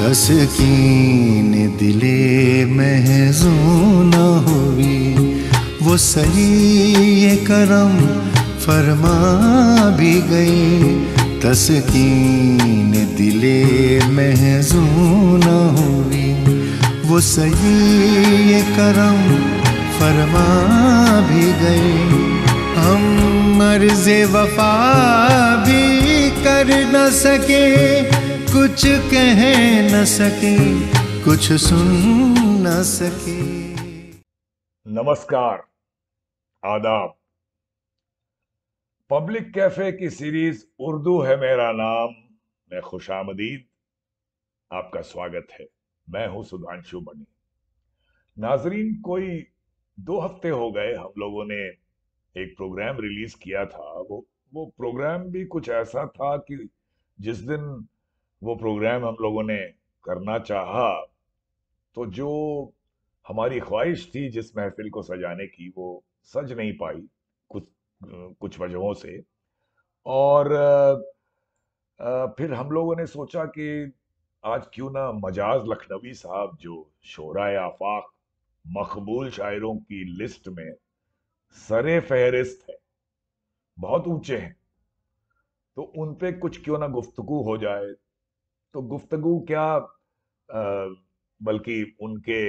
तस्कीन दिले न हुई वो सही ये करम फरमा भी गई तस्कीन दिले न हुई वो सही ये करम फरमा भी गई हम मर्ज वफा भी कर न सके कुछ कह न सके कुछ सुन न सके नमस्कार आदाब पब्लिक कैफे की सीरीज उर्दू है मेरा नाम मैं खुशामदीद आपका स्वागत है मैं हूं सुधांशु बनी नाजरीन कोई दो हफ्ते हो गए हम लोगों ने एक प्रोग्राम रिलीज किया था वो वो प्रोग्राम भी कुछ ऐसा था कि जिस दिन वो प्रोग्राम हम लोगों ने करना चाहा तो जो हमारी ख्वाहिश थी जिस महफिल को सजाने की वो सज नहीं पाई कुछ कुछ वजहों से और फिर हम लोगों ने सोचा कि आज क्यों ना मजाज लखनवी साहब जो शोरा आफाक मकबूल शायरों की लिस्ट में सरे फहरिस्त है बहुत ऊंचे हैं तो उन पे कुछ क्यों ना गुफ्तगु हो जाए तो गुफ्तगु क्या बल्कि उनके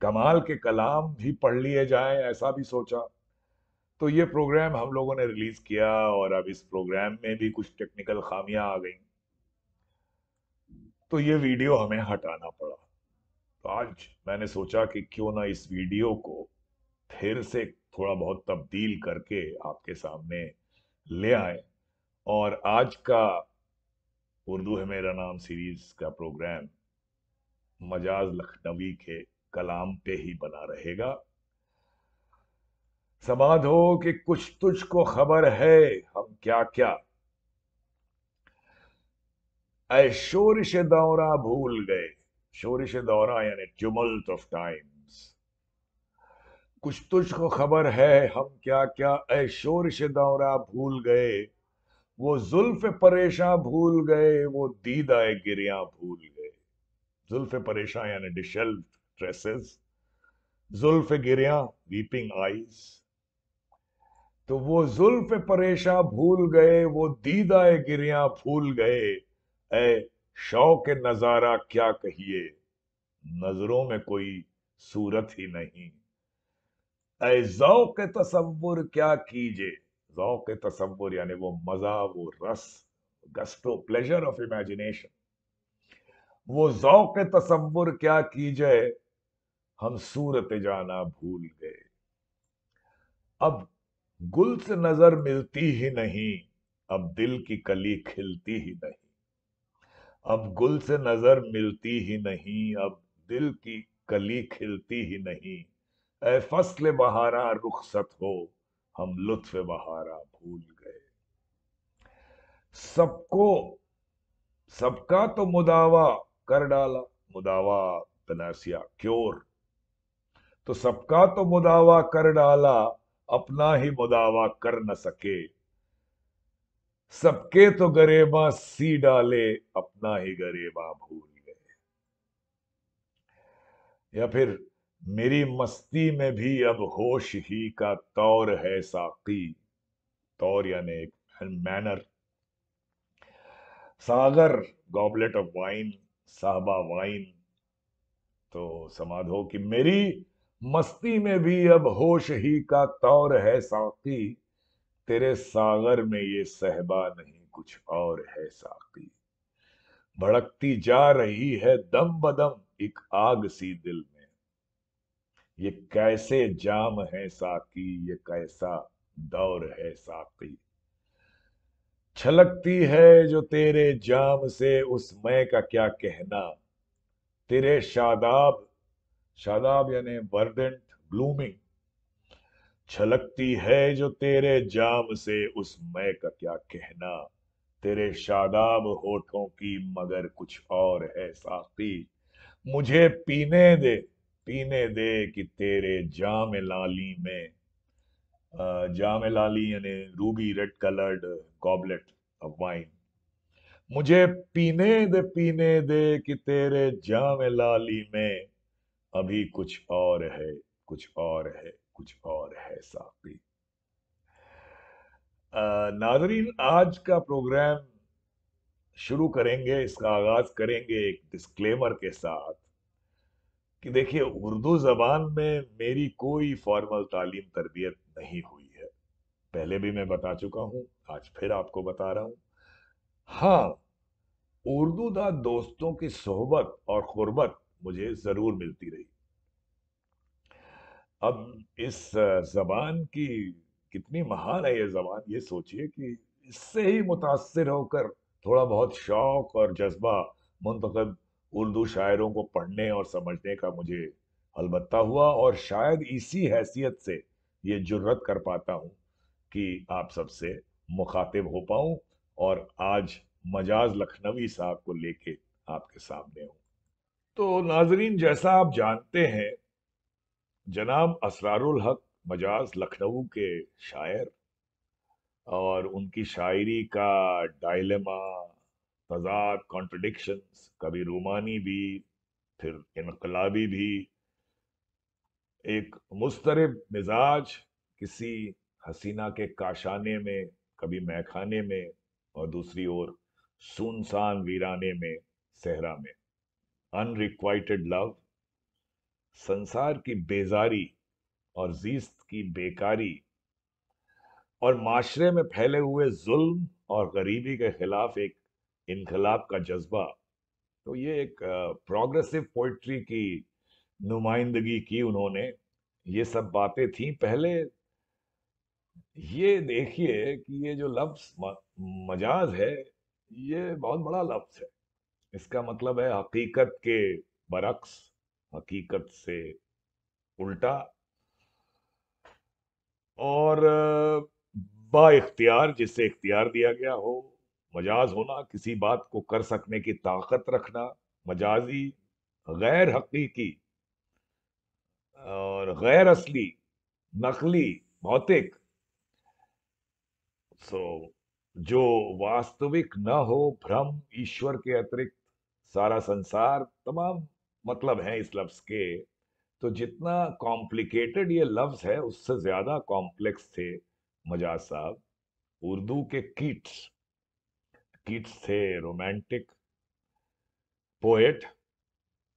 कमाल के कलाम भी पढ़ लिए जाए ऐसा भी सोचा तो ये प्रोग्राम हम लोगों ने रिलीज किया और अब इस प्रोग्राम में भी कुछ टेक्निकल खामियां आ गई तो ये वीडियो हमें हटाना पड़ा तो आज मैंने सोचा कि क्यों ना इस वीडियो को फिर से थोड़ा बहुत तब्दील करके आपके सामने ले आए और आज का उर्दू है मेरा नाम सीरीज का प्रोग्राम मजाज लखनवी के कलाम पे ही बना रहेगा समाध हो कि कुछ तुझको खबर है हम क्या क्या ऐ शोरिश दौरा भूल गए शोरिश दौरा यानी ट्यूमल्ट ऑफ टाइम्स कुछ तुझको खबर है हम क्या क्या ऐशोर से दौरा भूल गए वो जुल्फ परेशान भूल गए वो दीदा गिरिया भूल गए जुल्फ परेशान यानी डिशेल्फ ड्रेसेस जुल्फ गिरिया वीपिंग आईज तो वो जुल्फ परेशान भूल गए वो दीदा गिरिया भूल गए ऐ शौक नजारा क्या कहिए नजरों में कोई सूरत ही नहीं ऐक तस्वुर क्या कीजिए जौक तस्वुर यानी वो मजा वो रस गस्टो प्लेजर ऑफ इमेजिनेशन वो जौक तस्वुर क्या कीजिए हम सूरत जाना भूल गए अब गुल से नजर मिलती ही नहीं अब दिल की कली खिलती ही नहीं अब गुल से नजर मिलती ही नहीं अब दिल की कली खिलती ही नहीं ए फसल बहारा रुखसत हो हम लुत्फ बहारा भूल गए सबको सबका तो मुदावा कर डाला मुदावा तनासिया क्योर तो सबका तो मुदावा कर डाला अपना ही मुदावा कर न सके सबके तो गरेबा सी डाले अपना ही गरेबा भूल गए या फिर मेरी मस्ती में भी अब होश ही का तौर है साकी तौर यानी एक मैनर सागर गॉबलेट ऑफ वाइन साहबा वाइन तो समाध हो कि मेरी मस्ती में भी अब होश ही का तौर है साकी तेरे सागर में ये सहबा नहीं कुछ और है साकी भड़कती जा रही है दम बदम एक आग सी दिल ये कैसे जाम है साकी ये कैसा दौर है साकी छलकती है जो तेरे जाम से उस मैं का क्या कहना तेरे शादाब शादाब यानी वर्डेंट ब्लूमिंग छलकती है जो तेरे जाम से उस मैं का क्या कहना तेरे शादाब होठों की मगर कुछ और है साकी मुझे पीने दे पीने दे कि तेरे जाम लाली में जाम लाली यानी ruby red coloured goblet of wine मुझे पीने दे पीने दे कि तेरे जाम लाली में अभी कुछ और है कुछ और है कुछ और है साफी नाजरीन आज का प्रोग्राम शुरू करेंगे इसका आगाज करेंगे एक डिस्क्लेमर के साथ कि देखिए उर्दू ज़बान में मेरी कोई फॉर्मल तालीम तरबियत नहीं हुई है पहले भी मैं बता चुका हूँ आज फिर आपको बता रहा हूँ हाँ उर्दू दा दोस्तों की सोहबत और गुरबत मुझे ज़रूर मिलती रही अब इस जबान की कितनी महान है ये जबान ये सोचिए कि इससे ही मुतासर होकर थोड़ा बहुत शौक और जज्बा मुंतखब उर्दू शायरों को पढ़ने और समझने का मुझे अलबत्ता हुआ और शायद इसी हैसियत से ये जुर्रत कर पाता हूँ कि आप सबसे मुखातिब हो पाऊँ और आज मजाज लखनवी साहब को लेके आपके सामने हूँ तो नाजरीन जैसा आप जानते हैं जनाब असरारुल हक मजाज लखनऊ के शायर और उनकी शायरी का डायलेमा मजाक कॉन्ट्रडिक्शंस कभी रूमानी भी फिर इनकलाबी भी एक मुस्तरब मिजाज किसी हसीना के काशाने में कभी मैखाने में और दूसरी ओर सुनसान वीराने में सहरा में अनरिक्वाइटेड लव संसार की बेजारी और जीस्त की बेकारी और माशरे में फैले हुए जुल्म और गरीबी के खिलाफ एक इनकलाब का जज्बा तो ये एक प्रोग्रेसिव पोइट्री की नुमाइंदगी की उन्होंने ये सब बातें थी पहले ये देखिए कि ये जो लफ्स मजाज है ये बहुत बड़ा लफ्स है इसका मतलब है हकीकत के बरक्स हकीकत से उल्टा और बा इख्तियार जिसे इख्तियार दिया गया हो मजाज होना किसी बात को कर सकने की ताकत रखना मजाजी गैर हकीकी और गैर असली नकली भौतिक सो so, जो वास्तविक न हो भ्रम ईश्वर के अतिरिक्त सारा संसार तमाम मतलब है इस लफ्ज के तो जितना कॉम्प्लिकेटेड ये लफ्ज है उससे ज्यादा कॉम्प्लेक्स थे मजाज साहब उर्दू के किट्स कीट्स थे रोमांटिक पोएट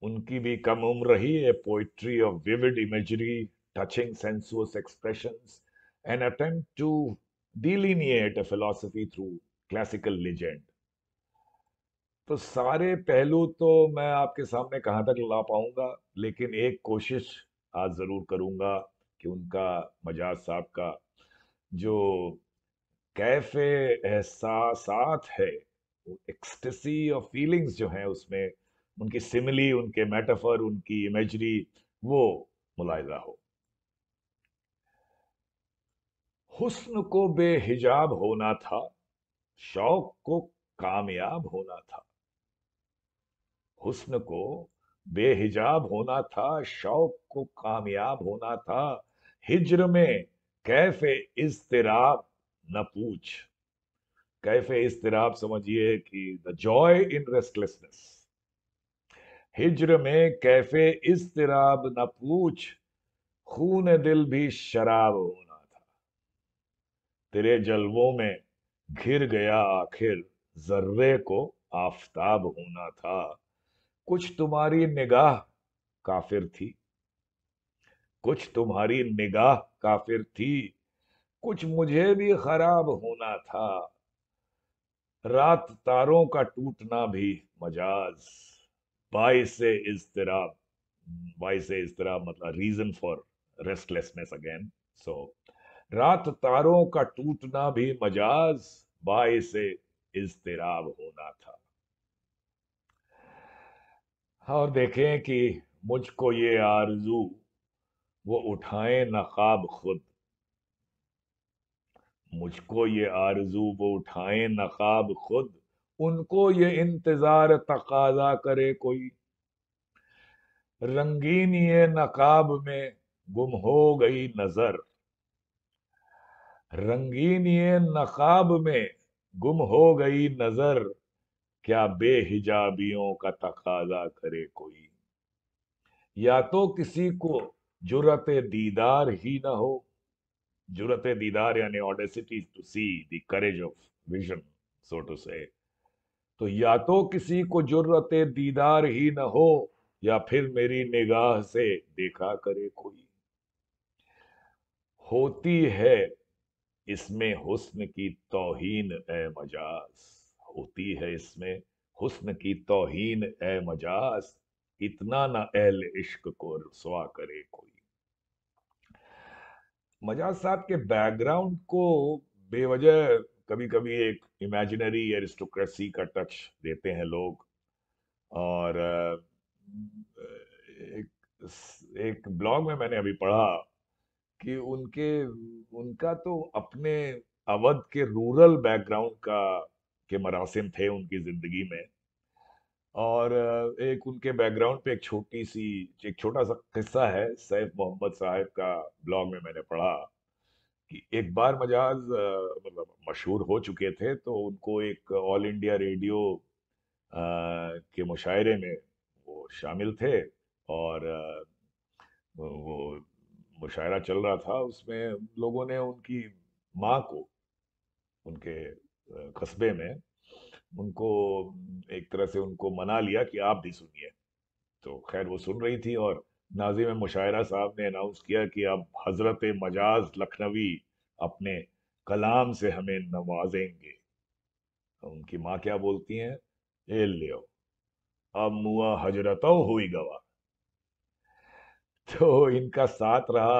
उनकी भी कम उम्र रही है poetry of vivid imagery touching sensuous expression an attempt to delineate a philosophy through classical legend तो सारे पहलू तो मैं आपके सामने कहाँ तक ला पाऊंगा लेकिन एक कोशिश आज ज़रूर करूंगा कि उनका मजाज साहब का जो कैफे एहसास है एक्सटेसी और फीलिंग्स जो है उसमें उनकी सिमिली उनके मेटाफर उनकी इमेजरी वो मुलायजा हो हुस्न को बेहिजाब होना था शौक को कामयाब होना था हुस्न को बेहिजाब होना था शौक को कामयाब होना था हिजर में कैफे इजतराब न पूछ कैफे इस्तराब समझिए कि द जॉय इन रेस्टलेसनेस हिजर में कैफे इस्तराब न पूछ खून दिल भी शराब होना था तेरे जलवों में घिर गया आखिर जर्रे को आफताब होना था कुछ तुम्हारी निगाह काफिर थी कुछ तुम्हारी निगाह काफिर थी कुछ मुझे भी खराब होना था रात तारों का टूटना भी मजाज बाई से इजतराब बाई से इजतराब मतलब reason for restlessness again so रात तारों का टूटना भी मजाज बाई से इजतराब होना था और देखें कि मुझको ये आरजू वो उठाए नकाब खुद मुझको ये आरजू वो उठाए नकाब खुद उनको ये इंतजार तकाजा करे कोई रंगीन ये नकाब में गुम हो गई नजर रंगीन ये नकाब में गुम हो गई नजर क्या बेहिजाबियों का तकाजा करे कोई या तो किसी को जुरत दीदार ही ना हो जुरते दीदार यानी audacity to see the courage of vision so to say तो या तो किसी को जुर्रत दीदार ही न हो या फिर मेरी निगाह से देखा करे कोई होती है इसमें हुस्न की तोहीन ए मजाज होती है इसमें हुस्न की तोहीन ए मजाज इतना ना अहल इश्क को रसवा करे कोई मजाज साहब के बैकग्राउंड को बेवजह कभी कभी एक इमेजिनरी एरिस्टोक्रेसी का टच देते हैं लोग और एक, एक ब्लॉग में मैंने अभी पढ़ा कि उनके उनका तो अपने अवध के रूरल बैकग्राउंड का के मरासिम थे उनकी ज़िंदगी में और एक उनके बैकग्राउंड पे एक छोटी सी एक छोटा सा किस्सा है सैफ मोहम्मद साहब का ब्लॉग में मैंने पढ़ा कि एक बार मजाज मतलब मशहूर हो चुके थे तो उनको एक ऑल इंडिया रेडियो के मुशायरे में वो शामिल थे और वो मुशायरा चल रहा था उसमें लोगों ने उनकी माँ को उनके कस्बे में उनको एक तरह से उनको मना लिया कि आप भी सुनिए तो खैर वो सुन रही थी और नाजिम मुशायरा साहब ने अनाउंस किया कि अब हज़रत मजाज लखनवी अपने कलाम से हमें नवाजेंगे उनकी माँ क्या बोलती हैं ए लियो अब मुआ हजरतों हुई गवा तो इनका साथ रहा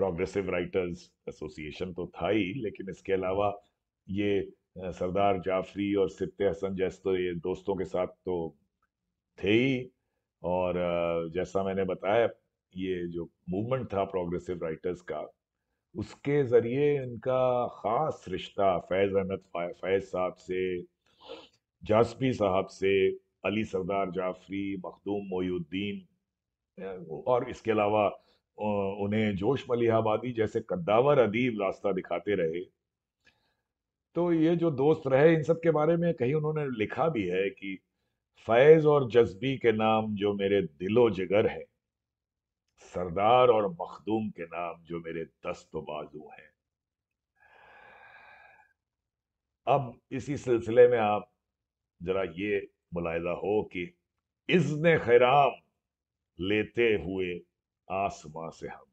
प्रोग्रेसिव राइटर्स एसोसिएशन तो था ही लेकिन इसके अलावा ये सरदार जाफरी और सिप्ते हसन जैसे तो ये दोस्तों के साथ तो थे ही और जैसा मैंने बताया ये जो मूवमेंट था प्रोग्रेसिव राइटर्स का उसके ज़रिए इनका ख़ास रिश्ता फैज़ अहमद फैज़ साहब से जासपी साहब से अली सरदार जाफरी मखदूम मोयुद्दीन और इसके अलावा उन्हें जोश मलिहाबादी जैसे कद्दावर अदीब रास्ता दिखाते रहे तो ये जो दोस्त रहे इन सब के बारे में कहीं उन्होंने लिखा भी है कि फैज और जज्बी के नाम जो मेरे दिलो जिगर है सरदार और मखदूम के नाम जो मेरे दस्त बाजू हैं अब इसी सिलसिले में आप जरा ये मुलायदा हो कि इज्न खैराम लेते हुए आसमां से हम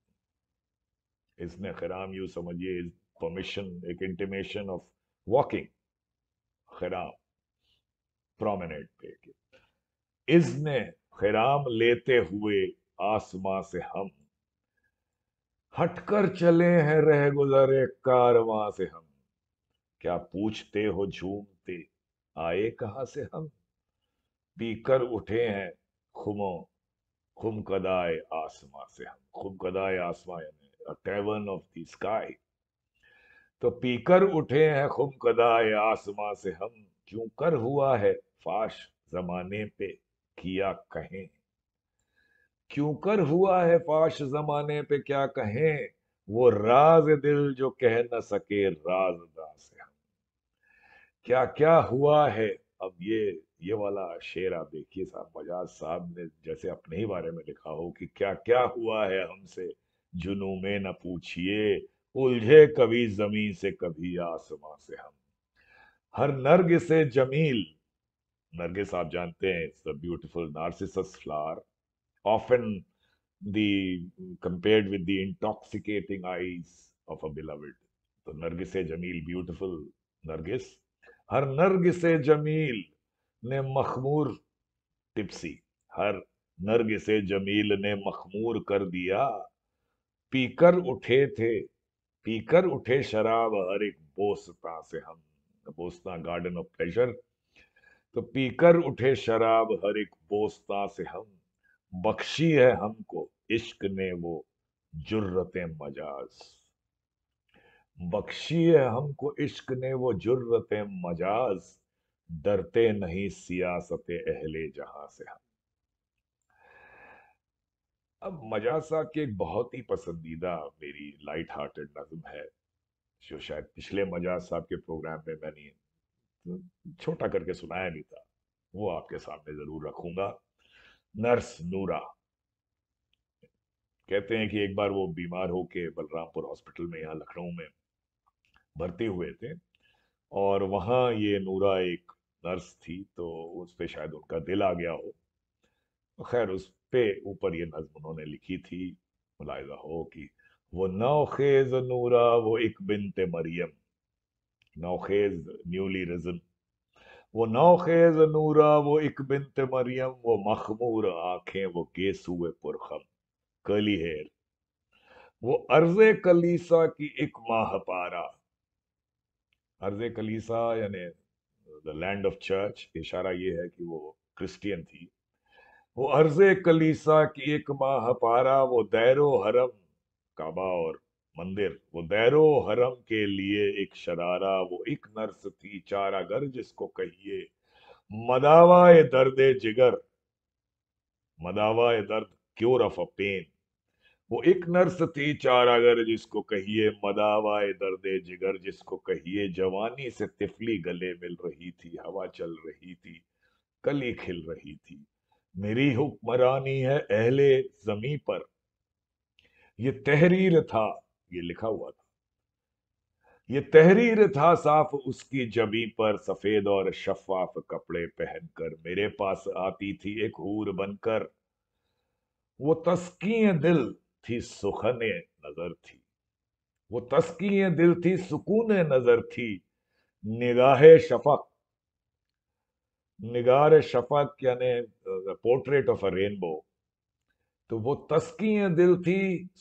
इज्न खैराम यू समझिए परमिशन एक इंटीमेशन ऑफ वॉकिंग खराब प्रोमिनेंट पे के इसने खराम लेते हुए आसमां से हम हटकर चले हैं रह गुजरे कारवां से हम क्या पूछते हो झूमते आए कहा से हम पीकर उठे हैं खुमो खुमकदाए आसमां से हम खुमकदाए आसमां यानी टेवन ऑफ द स्काई तो पीकर उठे हैं खुम कदाए आसमां से हम क्यों कर हुआ है फाश जमाने पे किया कहें क्यों कर हुआ है फाश जमाने पे क्या कहें वो राज दिल जो कह न सके राज दास हम क्या क्या हुआ है अब ये ये वाला शेर आप देखिए साहब बजाज साहब ने जैसे अपने ही बारे में लिखा हो कि क्या क्या हुआ है हमसे जुनू में न पूछिए उलझे कभी जमीन से कभी आसमां से हम हर नर्ग से जमील नरगिस आप जानते हैं it's the beautiful narcissus flower often the compared with the intoxicating eyes of a beloved तो नरगिस जमील ब्यूटिफुल नर्गिस हर नरगिस जमील ने मखमूर टिप्सी हर नरगिस जमील ने मखमूर कर दिया पीकर उठे थे पीकर उठे शराब हर एक बोसता से हम बोसता गार्डन ऑफ प्लेजर तो पीकर उठे शराब हर एक बोसता से हम बख्शी है हमको इश्क ने वो जुर्रत मजाज बख्शी है हमको इश्क ने वो जुर्रत मजाज डरते नहीं सियासत अहले जहां से हम अब मजासा की एक बहुत ही पसंदीदा मेरी लाइट हार्टेड नज्म है जो शायद पिछले मजाज साहब के प्रोग्राम में मैंने तो छोटा करके सुनाया नहीं था वो आपके सामने जरूर रखूंगा नर्स नूरा कहते हैं कि एक बार वो बीमार होके बलरामपुर हॉस्पिटल में यहाँ लखनऊ में भर्ती हुए थे और वहाँ ये नूरा एक नर्स थी तो उस पर शायद उनका दिल आ गया हो खैर उस पे ऊपर ये नज्म उन्होंने लिखी थी मुलायजा हो कि वो नौखेज नूरा वो एक बिनते मरियम नौखेज न्यूली रिजन वो नौखेज नूरा वो एक बिनते मरियम वो मखमूर आंखें वो केस हुए पुरखम कली हेर वो अर्ज कलीसा की एक माह पारा अर्ज कलीसा यानी द लैंड ऑफ चर्च इशारा ये है कि वो क्रिस्टियन थी वो अर्जे कलीसा की एक माह पारा वो दैरो हरम काबा और मंदिर वो दैरो हरम के लिए एक शरारा वो एक नर्स थी चारागर जिसको कहिए मदावा दर्द जिगर मदावा दर्द क्योर ऑफ अ पेन वो एक नर्स थी चारागर जिसको कहिए मदावा दर्द जिगर जिसको कहिए जवानी से तिफली गले मिल रही थी हवा चल रही थी कली खिल रही थी मेरी हुक्मरानी है अहले जमी पर ये तहरीर था ये लिखा हुआ था ये तहरीर था साफ उसकी जबी पर सफेद और शफाफ कपड़े पहनकर मेरे पास आती थी एक हूर बनकर वो तस्कीय दिल थी सुखन नजर थी वो तस्कीय दिल थी सुकून नजर थी निगाहे शफक निगार शफक यानी पोर्ट्रेट ऑफ अ रेनबो तो वो तस्की दिल थी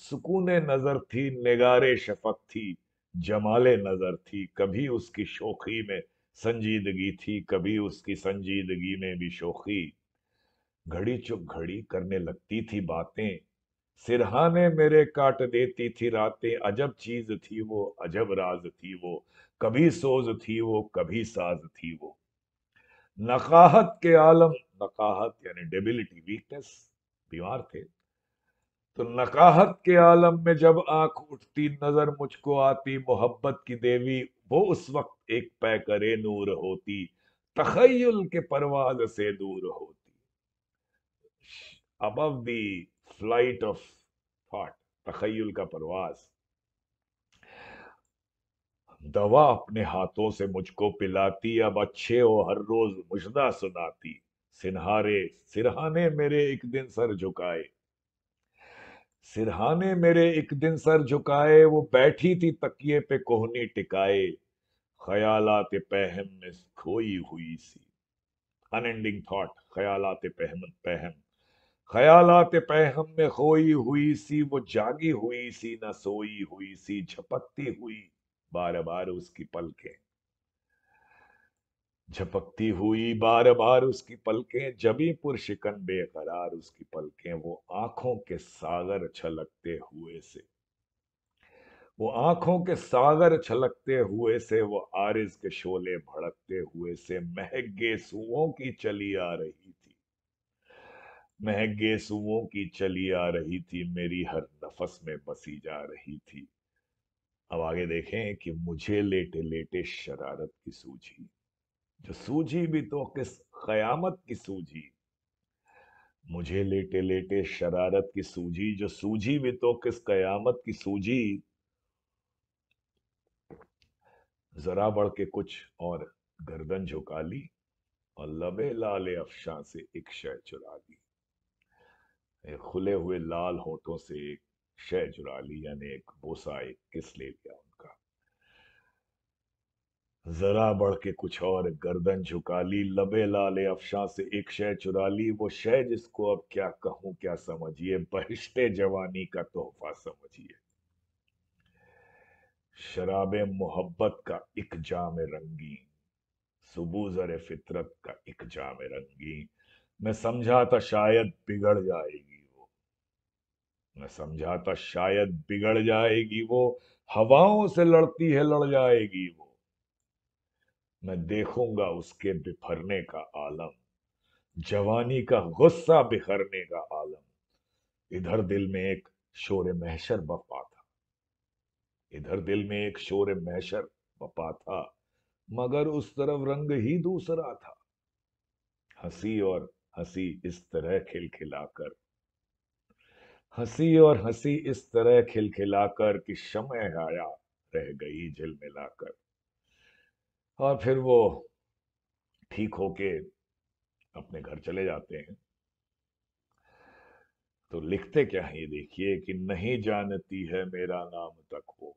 सुकून नजर थी निगार शफक थी जमाल नजर थी कभी उसकी शोखी में संजीदगी थी कभी उसकी संजीदगी में भी शोखी घड़ी चुप घड़ी करने लगती थी बातें सिरहाने मेरे काट देती थी रातें अजब चीज थी वो अजब राज थी वो कभी सोज थी वो कभी साज थी वो नकाहत के आलम नकाहत यानी डेबिलिटी वीकनेस बीमार थे तो नकाहत के आलम में जब आंख उठती नजर मुझको आती मोहब्बत की देवी वो उस वक्त एक पै करे नूर होती तखयल के परवाज से दूर होती अब दी फ्लाइट ऑफ थॉट तखयल का परवाज़ दवा अपने हाथों से मुझको पिलाती अब अच्छे हो हर रोज मुशदा सुनाती सिन्हारे सिरहाने मेरे एक दिन सर झुकाए सिरहाने मेरे एक दिन सर झुकाए वो बैठी थी तकिए पे कोहनी टिकाए ख्यालात पहम में खोई हुई सी अनएंडिंग थॉट ख्यालात पहम पहम ख्यालात पहम में खोई हुई सी वो जागी हुई सी न सोई हुई सी झपकती हुई बार बार उसकी पलकें झपकती हुई बार बार उसकी पलकें जबी पुरशिकन बेकरार उसकी पलकें वो आंखों के सागर छलकते हुए से वो आंखों के सागर छलकते हुए से वो आरिज के शोले भड़कते हुए से महगे सुओं की चली आ रही थी महगे सुओं की चली आ रही थी मेरी हर नफस में बसी जा रही थी अब आगे देखें कि मुझे लेटे लेटे शरारत की सूझी जो सूझी भी तो किस कयामत की सूझी मुझे लेटे लेटे शरारत की सूझी जो सूझी भी तो किस कयामत की सूझी जरा बढ़ के कुछ और गर्दन झुका ली और लबे लाले अफशा से एक शय चुरा दी खुले हुए लाल होठों से एक शय चुरा ली यानी एक बोसा एक किस ले लिया उनका जरा बढ़ के कुछ और गर्दन झुका ली लबे लाले अफशा से एक शय चुरा ली वो शय जिसको अब क्या कहूं क्या समझिए बहिष्टे जवानी का तोहफा समझिए शराब मोहब्बत का एक जाम रंगी सुबूजर फितरत का एक जाम रंगी मैं समझा था शायद बिगड़ जाएगी मैं समझा था शायद बिगड़ जाएगी वो हवाओं से लड़ती है लड़ जाएगी वो मैं देखूंगा उसके बिफरने का आलम जवानी का गुस्सा बिखरने का आलम इधर दिल में एक शोर महशर बपा था इधर दिल में एक शोर महशर बपा था मगर उस तरफ रंग ही दूसरा था हंसी और हंसी इस तरह खिलखिलाकर हंसी और हंसी इस तरह खिलखिलाकर कि समय आया रह गई झिलमिलाकर और फिर वो ठीक होके अपने घर चले जाते हैं तो लिखते क्या है ये देखिए कि नहीं जानती है मेरा नाम तक वो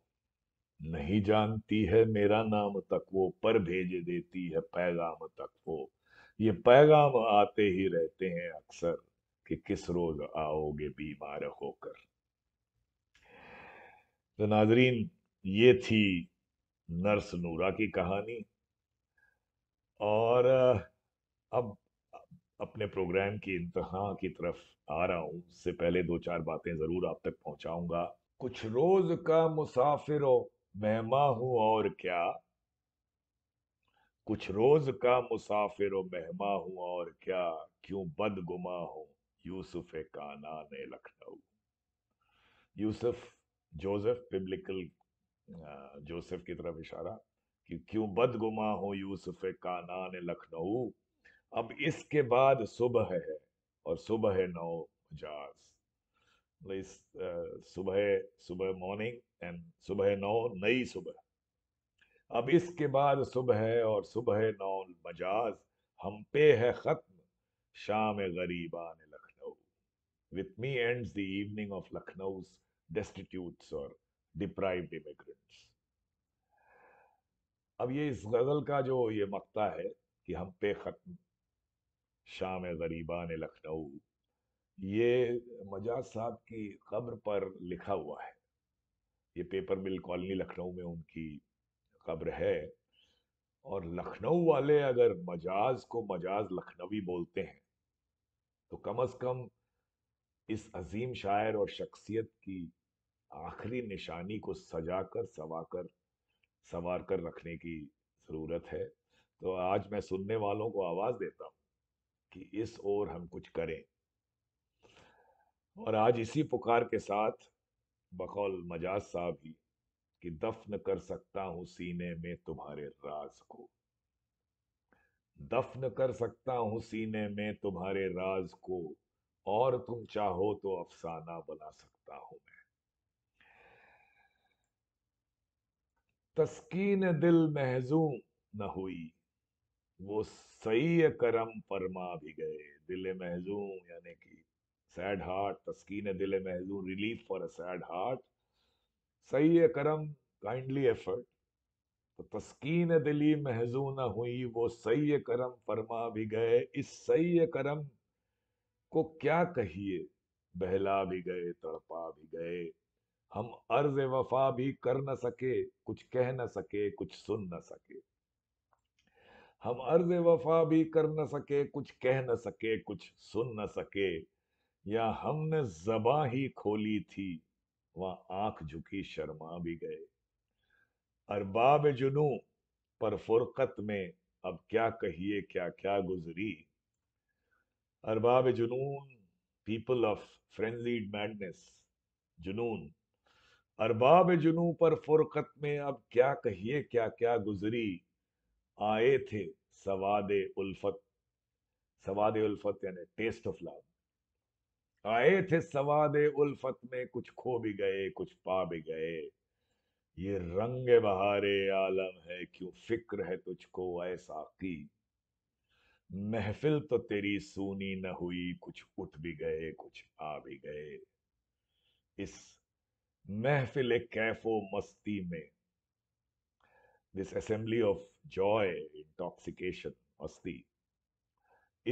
नहीं जानती है मेरा नाम तक वो पर भेज देती है पैगाम तक वो ये पैगाम आते ही रहते हैं अक्सर कि किस रोज आओगे बीमार होकर तो नाजरीन ये थी नर्स नूरा की कहानी और अब अपने प्रोग्राम की इंतहा की तरफ आ रहा हूं उससे पहले दो चार बातें ज़रूर आप तक पहुंचाऊंगा कुछ रोज का मुसाफिर हो मेहमा हूं और क्या कुछ रोज का मुसाफिर हो मेहमा हूं और क्या क्यों बदगुमा हूँ यूसुफ काना ने Lucknow Yusuf Joseph biblical Joseph की तरफ इशारा कि क्यों बदगुमा हो यूसुफ काना ने लखनऊ अब इसके बाद सुबह है और सुबह है नौ पचास मतलब इस सुबह सुबह मॉर्निंग एंड सुबह नौ नई सुबह अब इसके बाद सुबह है और सुबह नौ मजाज हम पे है खत्म शाम गरीबान With me ends the evening of Lucknow's destitutes or deprived immigrants. अब ये इस गज़ल का जो ये मकता है कि हम पे ख़त्म शाम गरीबा ने लखनऊ ये मजाज साहब की कब्र पर लिखा हुआ है ये पेपर मिल कॉलोनी लखनऊ में उनकी कब्र है और लखनऊ वाले अगर मजाज को मजाज लखनवी बोलते हैं तो कम अज़ कम इस अजीम शायर और शख्सियत की आखिरी निशानी को सजा कर सवा कर कर रखने की ज़रूरत है तो आज मैं सुनने वालों को आवाज़ देता हूँ कि इस ओर हम कुछ करें और आज इसी पुकार के साथ बकौल मजाज साहब ही कि दफन कर सकता हूँ सीने में तुम्हारे राज को दफन कर सकता हूँ सीने में तुम्हारे राज को और तुम चाहो तो अफसाना बना सकता हूं मैं तस्कीन दिल महजूम न हुई वो सही करम परमा भी गए दिल महजूम यानी कि सैड हार्ट तस्कीन दिल महजू relief for a sad heart सही करम काइंडली एफर्ट तो तस्कीन दिली महजू न हुई वो सही करम फरमा भी गए इस सही करम को क्या कहिए बहला भी गए तड़पा भी गए हम अर्ज वफा भी कर न सके कुछ कह न सके कुछ सुन न सके हम अर्ज वफा भी कर न सके कुछ कह न सके कुछ सुन न सके या हमने जबा ही खोली थी वहां आंख झुकी शर्मा भी गए अरबाब जुनू पर फुरकत में अब क्या कहिए क्या क्या गुजरी अरबाब जुनून पीपल ऑफ फ्रेंडली मैडनेस जुनून अरबाब जुनू पर फुरकत में अब क्या कहिए क्या क्या गुजरी आए थे सवाद उल्फत सवाद उल्फत यानी टेस्ट ऑफ लव आए थे सवाद उल्फत में कुछ खो भी गए कुछ पा भी गए ये रंग बहारे आलम है क्यों फिक्र है तुझको ऐसा की महफिल तो तेरी सूनी न हुई कुछ उठ भी गए कुछ आ भी गए इस महफिल कैफो मस्ती में this assembly of joy intoxication मस्ती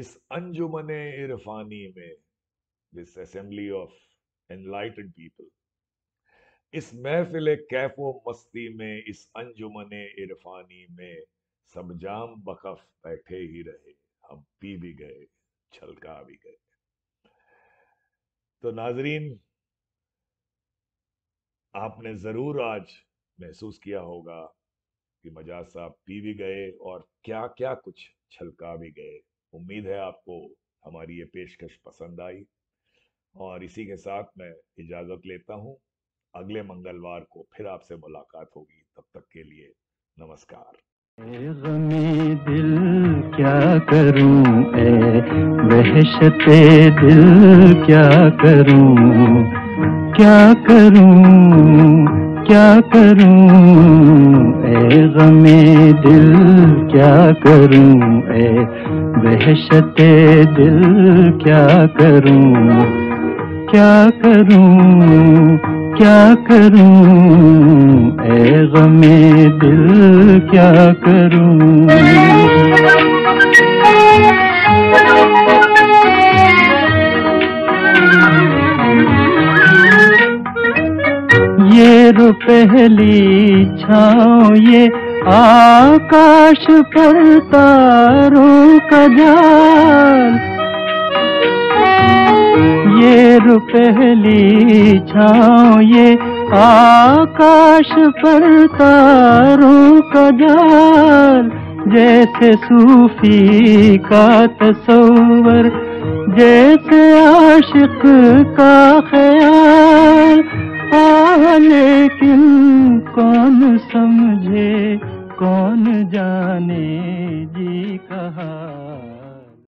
इस अंजुमन इरफानी में this assembly of enlightened people इस महफिल कैफो मस्ती में इस अंजुमन इरफानी में सब जाम बकफ बैठे ही रहे हम पी भी गए छलका भी गए तो नाजरीन आपने ज़रूर आज महसूस किया होगा कि मजाज साहब पी भी गए और क्या क्या कुछ छलका भी गए उम्मीद है आपको हमारी ये पेशकश पसंद आई और इसी के साथ मैं इजाज़त लेता हूँ अगले मंगलवार को फिर आपसे मुलाकात होगी तब तक के लिए नमस्कार गमी दिल क्या करूं ए बहशते दिल क्या करूं क्या करूं क्या करूं ए गमी दिल क्या करूं ए बहशते दिल क्या करूं क्या करूं क्या करूं ऐ गमे दिल क्या करूं ये पहली छाओ ये आकाश पर तारों का जाल ये रुपहली छाओ ये आकाश पर तारों का जाल जैसे सूफी का तस्वर जैसे आशिक का ख्याल आ लेकिन कौन समझे कौन जाने जी कहा